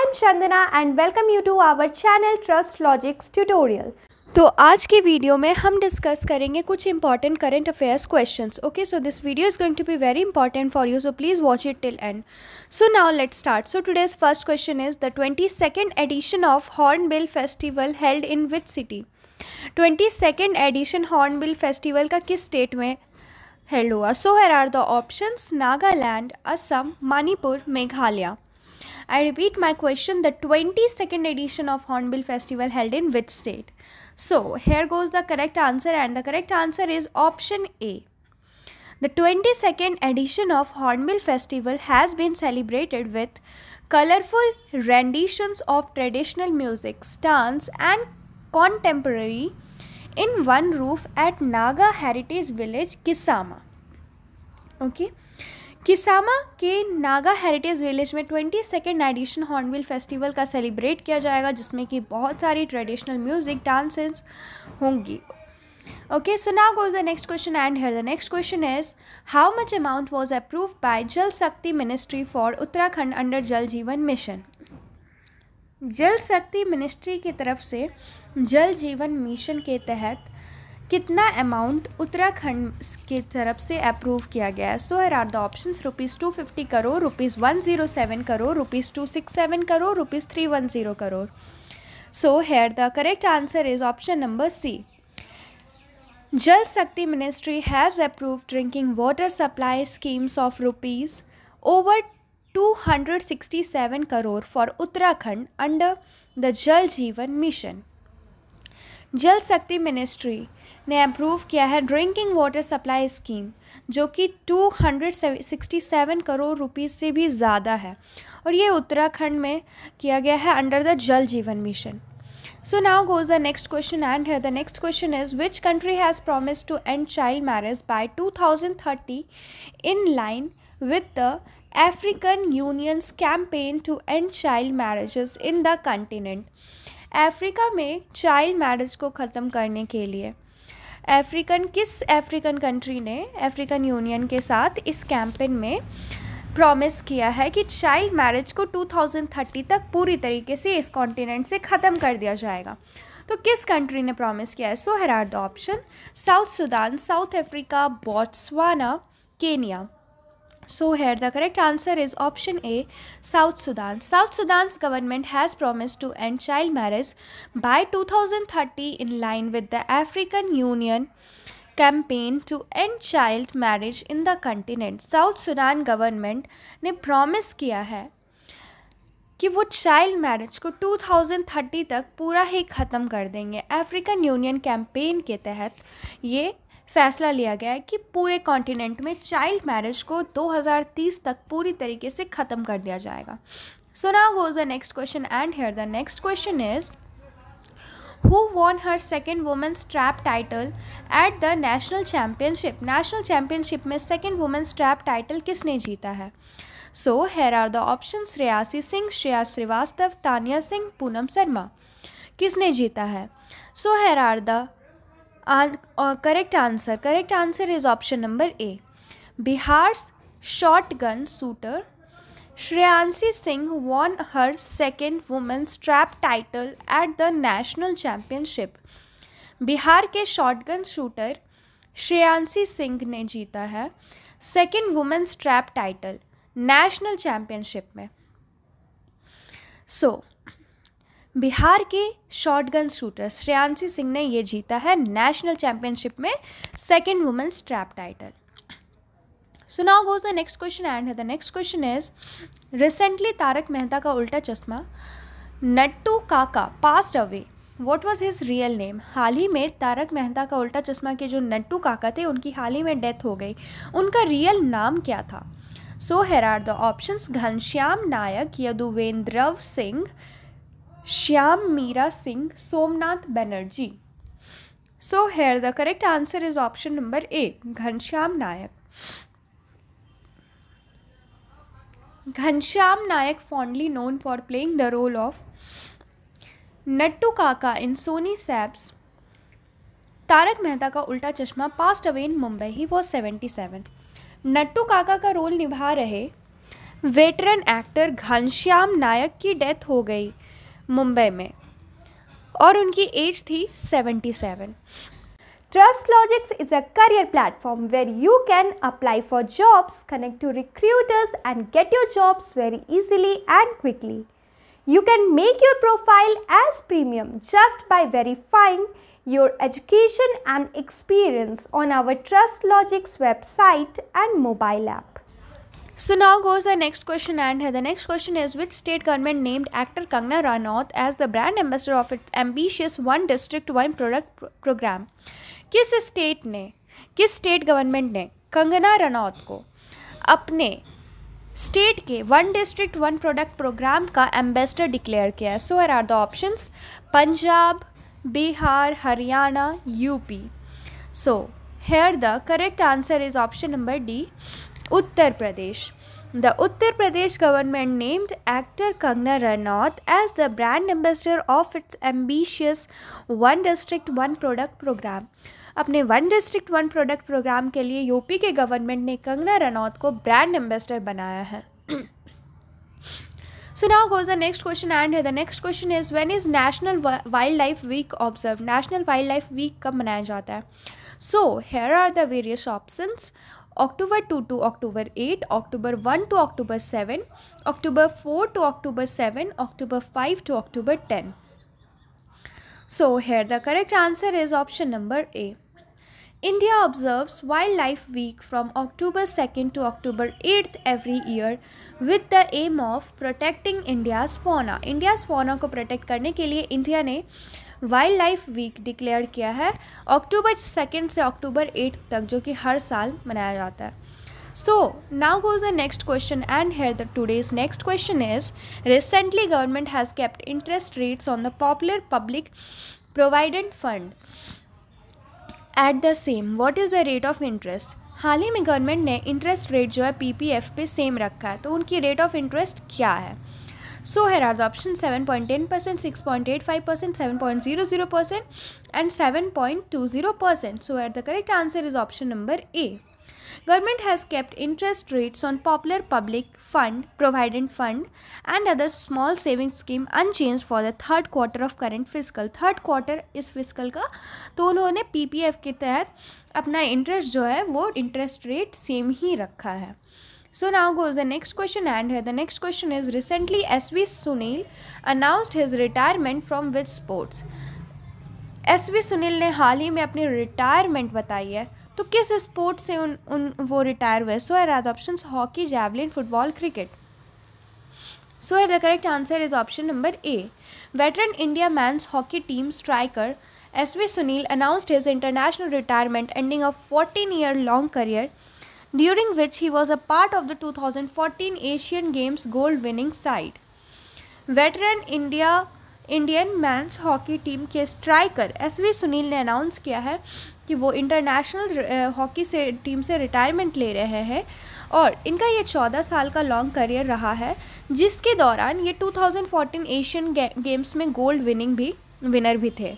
M Chandana and welcome you to our channel Trust Logics tutorial तो आज के video में हम डिस्कस करेंगे कुछ important current affairs questions okay so this video is going to be very important for you so please watch it till end so now let's start so today's first question is the twenty second edition of Hornbill Festival held in which city twenty second edition Hornbill Festival का किस state में held हुआ so here are the options Nagaland Assam Manipur Meghalaya I repeat my question the 22nd edition of Hornbill Festival held in which state? So here goes the correct answer and the correct answer is option A. The 22nd edition of Hornbill Festival has been celebrated with colorful renditions of traditional music, dance and contemporary in one roof at Naga Heritage Village, Kisama. Okay. Kisama के Naga heritage village में twenty second edition Hornbill Festival का celebrate किया जाएगा जिसमें कि बहुत सारी traditional music dances होंगी okay so now goes the next question and here the next question is how much amount was approve by Jal Shakti ministry for Uttarakhand under जल Jeevan mission जल शक्ति मिनिस्ट्री की तरफ से जल जीवन मिशन के तहत कितना अमाउंट उत्तराखंड के तरफ से अप्रूव किया गया है so are are the option rupees two fifty crore rupees one zero seven crore rupees two six seven crore rupees three one zero crore so here the correct answer is option number C Jal Shakti ministry has approve drinking water supply schemes of rupees over two hundred sixty seven crore for Uttarakhand under the Jal Jeevan mission जल Shakti ministry ने approve किया है drinking water supply scheme जो कि two hundred sixty seven crore rupees से भी ज़्यादा है और ये उत्तराखंड में किया गया है under the Jal Jeevan mission so now goes the next question and the next question is which country has promise to end child marriage by thirty in line with the African Union's campaign to end child marriage in the continent Africa में child marriage को ख़त्म करने के लिए African किस African country ने African Union के साथ इस कैंपेन में प्रॉमिस किया है कि चाइल्ड मैरिज को 2030 तक पूरी तरीके से इस कॉन्टिनेंट से ख़त्म कर दिया जाएगा तो किस कंट्री ने प्रॉमिस किया है so here are the option South Sudan South Africa Botswana Kenya So here the correct answer is option A, South Sudan. South Sudan's government has promised to end child marriage by 2030 in line with the African Union campaign to end child marriage in the continent. South Sudan government ने promise किया है कि वो child marriage को 2030 तक पूरा ही ख़त्म कर देंगे अफ्रीकन यूनियन कैंपेन के तहत ये फैसला लिया गया है कि पूरे कॉन्टिनेंट में चाइल्ड मैरिज को 2030 तक पूरी तरीके से ख़त्म कर दिया जाएगा so now goes the next question and here the next question is who won her second women's trap title at the national championship national championship में सेकेंड वुमेंस ट्रैप टाइटल किसने जीता है so here are the option Shreyasi Singh Shreya Srivastava Tania Singh Poonam Sharma किसने जीता है so here are the correct answer correct answer is option number A Bihar short gun shooter Shreyasi Singh won her second women's trap title at the national championship Bihar के short gun shooter Shreyasi Singh ने जीता है second women's trap title national championship में so so, Bihar के shotgun shooter Shreyasi Singh ने यह जीता है नेशनल चैंपियनशिप में second women's trap title So now goes the next question, and the next question is recently Tarak Mehta Ka Ooltah Chashmah Nattu Kaka passed away what was his real name हाल ही में तारक मेहता का उल्टा चश्मा के जो नट्टू काका थे उनकी हाल ही में डेथ हो गई उनका रियल नाम क्या था so here are the options Ghanshyam Nayak यदुवेंद्रव Singh Shyam Meera Singh Somnath Banerjee so here the correct answer is option number A Ghanshyam Nayak Ghanshyam Nayak fondly known for playing the role of Nattu Kaka in Sony SAB's Tarak Mehta Ka Ooltah Chashmah passed away in Mumbai ही वो सेवेंटी सेवन नट्टू काका का रोल निभा रहे वेटरन एक्टर घनश्याम नायक की death हो गई मुंबई में और उनकी एज थी 77 Trust Logics is a career platform where you can apply for jobs, connect to recruiters and get your jobs very easily and quickly. You can make your profile as premium just by verifying your education and experience on our Trust Logics website and mobile app. So now goes the next question and the next question is which state government named actor Kangana Ranaut as the brand ambassador of its ambitious one district one product program किस state ने किस state government ने Kangana Ranaut को अपने state के one district one product programme का ambassador declare किया है so are are the options Punjab Bihar Haryana UP so here the correct answer is option number D Uttar Pradesh the Uttar Pradesh government named actor Kangana Ranaut as the brand ambassador of its ambitious one district one product programme अपने one district one product programme के लिए UP के government ने कंगना रनौत को brand ambassador बनाया है so now goes the next question and the next question is when is national wildlife week observe national wildlife week कब मनाया जाता है so here are the various option October two to October eight October one to October seven October four to October seven October five to October ten So here the correct answer is option number A. India observes Wildlife Week from October 2nd to October 8th every year with the aim of protecting India's fauna. India's fauna को protect करने के लिए India ने wild wildlife week declare किया है अक्टूबर second से अक्टूबर eight तक जो कि हर साल मनाया जाता है so now goes the next question and here the today's next question is recently government has kept interest rates on the popular public provident fund at the same what is the rate of interest हाल ही में government ने interest rate जो है P P F पे same रखा है तो उनकी रेट ऑफ इंटरेस्ट क्या है So here are the options 7.10%, 6.85%, 7.00% and 7.20%. So here the correct answer is option number A. Government has kept interest rates on popular public fund, provident fund and other small savings scheme unchanged for the third quarter of current fiscal. Third quarter इस fiscal का तो उन्होंने PPF के तहत अपना interest जो है वो इंटरेस्ट रेट सेम ही रखा है So now goes the next question and here the next question is recently SV Sunil announced his retirement from which sports? SV Sunil ने हाल ही में अपनी रिटायरमेंट बताई है तो किस स्पोर्ट से उन उन वो रिटायर हुए so are option hockey javelin football cricket so are the correct answer is option number A veteran India men's hockey team striker S V Sunil announced his international retirement ending a 14 year long career during which he was a part of the 2014 Asian Games gold winning side. Veteran India Indian men's hockey team के striker S V Sunil ने announce किया है कि वो international hockey से team से retirement ले रहे हैं और इनका ये चौदह साल का लॉन्ग करियर रहा है जिसके दौरान ये 2014 एशियन गेम्स में गोल्ड विनिंग भी विनर भी थे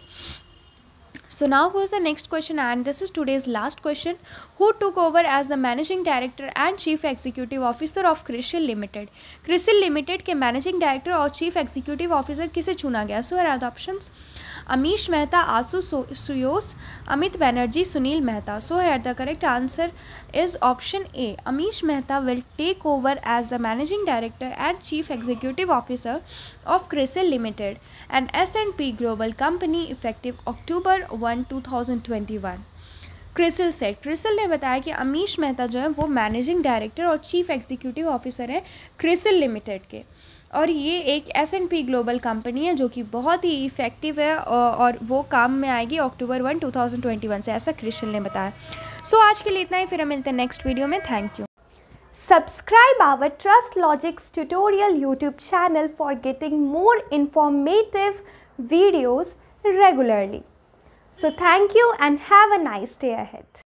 So now goes the next question and this is today's last question. Who took over as the Managing Director and Chief Executive Officer of Crisil Limited? Crisil Limited ke Managing Director और Chief Executive Officer kise chuna gaya So here are the options. Amish Mehta आंसू सुयोस Amit Banerjee Sunil Mehta so here the correct answer is option A Amish Mehta will take over as the managing director and chief executive officer of CRISIL limited and S and P global company effective October one two thousand twenty one CRISIL said CRISIL ने बताया कि अमीश मेहता जो है वो managing director और chief executive officer है CRISIL limited के और ये एक S and P global company है जो कि बहुत ही इफेक्टिव है और वो काम में आएगी October one two thousand twenty one से ऐसा क्रिशन ने बताया सो आज के लिए इतना ही फिर हम मिलते हैं नेक्स्ट वीडियो में thank you subscribe our Trust Logics tutorial YouTube channel for getting more informative videos regularly so thank you and have a nice day ahead